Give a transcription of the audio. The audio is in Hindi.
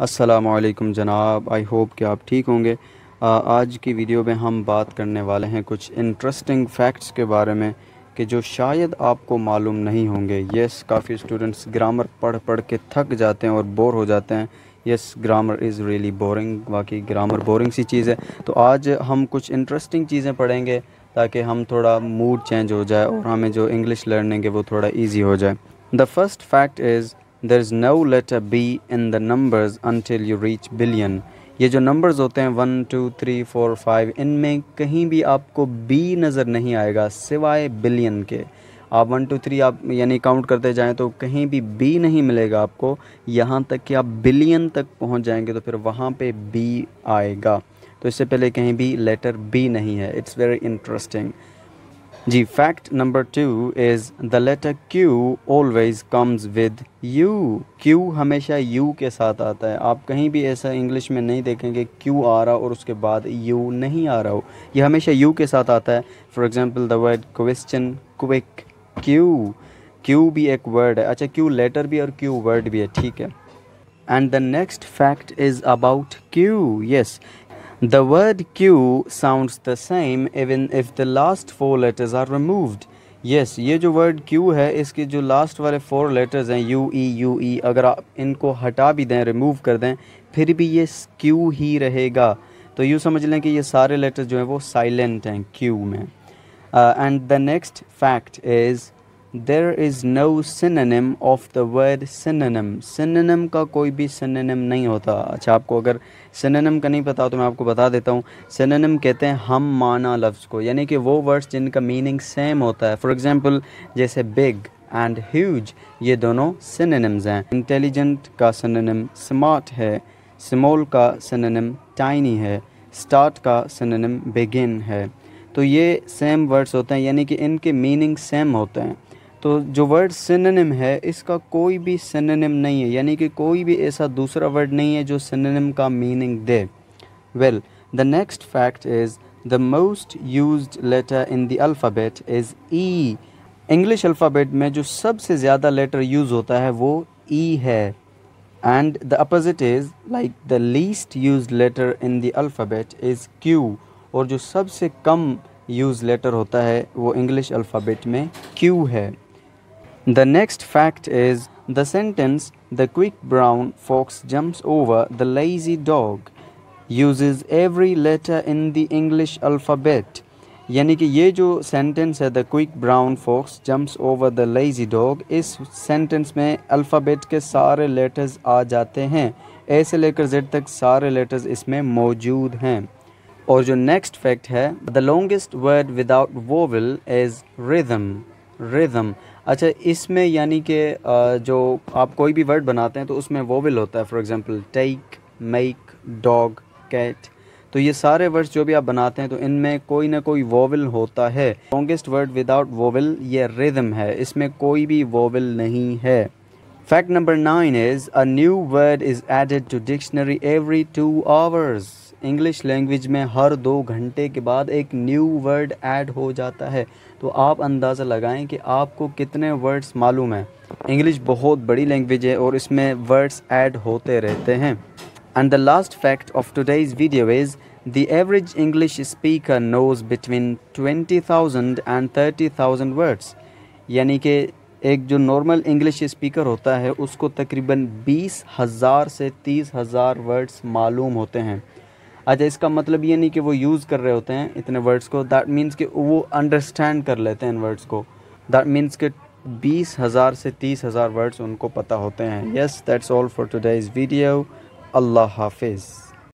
असलकम जनाब आई होप कि आप ठीक होंगे आज की वीडियो में हम बात करने वाले हैं कुछ इंटरेस्टिंग फैक्ट्स के बारे में कि जो शायद आपको मालूम नहीं होंगे यस काफ़ी स्टूडेंट्स ग्रामर पढ़ पढ़ के थक जाते हैं और बोर हो जाते हैं yes grammar is really boring बाकी ग्रामर बोरिंग सी चीज़ है तो आज हम कुछ इंटरेस्टिंग चीज़ें पढ़ेंगे ताकि हम थोड़ा मूड चेंज हो जाए और हमें जो इंग्लिश लर्निंग है वो थोड़ा ईजी हो जाए the first fact is there is no letter B in the numbers until you reach billion ये जो नंबर्स होते हैं one two three four five इनमें कहीं भी आपको बी नज़र नहीं आएगा सिवाय बिलियन के आप वन टू थ्री आप यानी काउंट करते जाएं तो कहीं भी बी नहीं मिलेगा आपको यहाँ तक कि आप बिलियन तक पहुँच जाएंगे तो फिर वहाँ पे बी आएगा तो इससे पहले कहीं भी लेटर बी नहीं है इट्स वेरी इंटरेस्टिंग जी fact number two is the letter Q always comes with U Q हमेशा यू के साथ आता है आप कहीं भी ऐसा इंग्लिश में नहीं देखेंगे क्यू आ रहा और उसके बाद यू नहीं आ रहा हो ये हमेशा यू के साथ आता है for example the word question quick Q Q भी एक वर्ड है अच्छा क्यू लेटर भी और क्यू वर्ड भी है ठीक है and the next fact is about Q yes The word Q sounds the same even if the last four letters are removed. yes, ये जो word Q है इसके जो last वाले four letters हैं U E U E अगर आप इनको हटा भी दें remove कर दें फिर भी ये Q ही रहेगा तो यूँ समझ लें कि ये सारे letters जो हैं वो silent हैं Q में uh, And the next fact is there is no synonym of the word synonym synonym का कोई भी सिनेम नहीं होता अच्छा आपको अगर सिनेम का नहीं पता तो मैं आपको बता देता हूँ सिनेम कहते हैं हम माना लफ्ज़ को यानी कि वो वर्ड्स जिनका मीनिंग सेम होता है फॉर एग्ज़ाम्पल जैसे बिग एंड ह्यूज ये दोनों सिनेम्स हैं इंटेलिजेंट का सिनेम स्मार्ट है स्मॉल का सिनेम टाइनी है स्टार्ट का सिनेम बिगिन है तो ये सेम वर्ड्स होते हैं यानी कि इनके मीनिंग सेम होते हैं तो जो वर्ड सिनेम है इसका कोई भी सिनेम नहीं है यानी कि कोई भी ऐसा दूसरा वर्ड नहीं है जो सिनेम का मीनिंग दे well the next fact is the most use letter in the alphabet is E English alphabet में जो सबसे ज़्यादा लेटर यूज़ होता है वो ई e है and the opposite is like the least use letter in the alphabet is Q और जो सबसे कम यूज़ लेटर होता है वो इंग्लिश अल्फ़ाबेट में क्यू है The next fact is the sentence, the quick brown fox jumps over the lazy dog, uses every letter in the English alphabet. यानी कि ये जो सेंटेंस है the quick brown fox jumps over the lazy dog इस सेंटेंस में अल्फ़ाबेट के सारे लेटर्स आ जाते हैं ए से लेकर जेड तक सारे लेटर्स इसमें मौजूद हैं और जो नेक्स्ट फैक्ट है the longest word without vowel is rhythm rhythm अच्छा इसमें यानी कि जो आप कोई भी वर्ड बनाते हैं तो उसमें विल होता है for example take make dog cat तो ये सारे वर्ड्स जो भी आप बनाते हैं तो इनमें कोई ना कोई वोविल होता है लॉन्गेस्ट वर्ड विदाउट वोविल ये रिदम है इसमें कोई भी वोविल नहीं है fact number nine is a new word is added to dictionary every two hours English language में हर दो घंटे के बाद एक न्यू वर्ड ऐड हो जाता है तो आप अंदाज़ा लगाएं कि आपको कितने वर्ड्स मालूम हैं इंग्लिश बहुत बड़ी लैंग्वेज है और इसमें वर्ड्स ऐड होते रहते हैं and the last fact of today's video is English speaker knows between twenty thousand and thirty thousand words यानी कि एक जो नॉर्मल इंग्लिश स्पीकर होता है उसको तकरीबन बीस हज़ार से तीस हज़ार वर्ड्स मालूम होते हैं अच्छा इसका मतलब ये नहीं कि वो यूज़ कर रहे होते हैं इतने वर्ड्स को दैट मीन्स कि वो अंडरस्टैंड कर लेते हैं इन वर्ड्स को दैट मीन्स कि बीस हज़ार से तीस हज़ार वर्ड्स उनको पता होते हैं yes that's all for today's video अल्लाह हाफिज़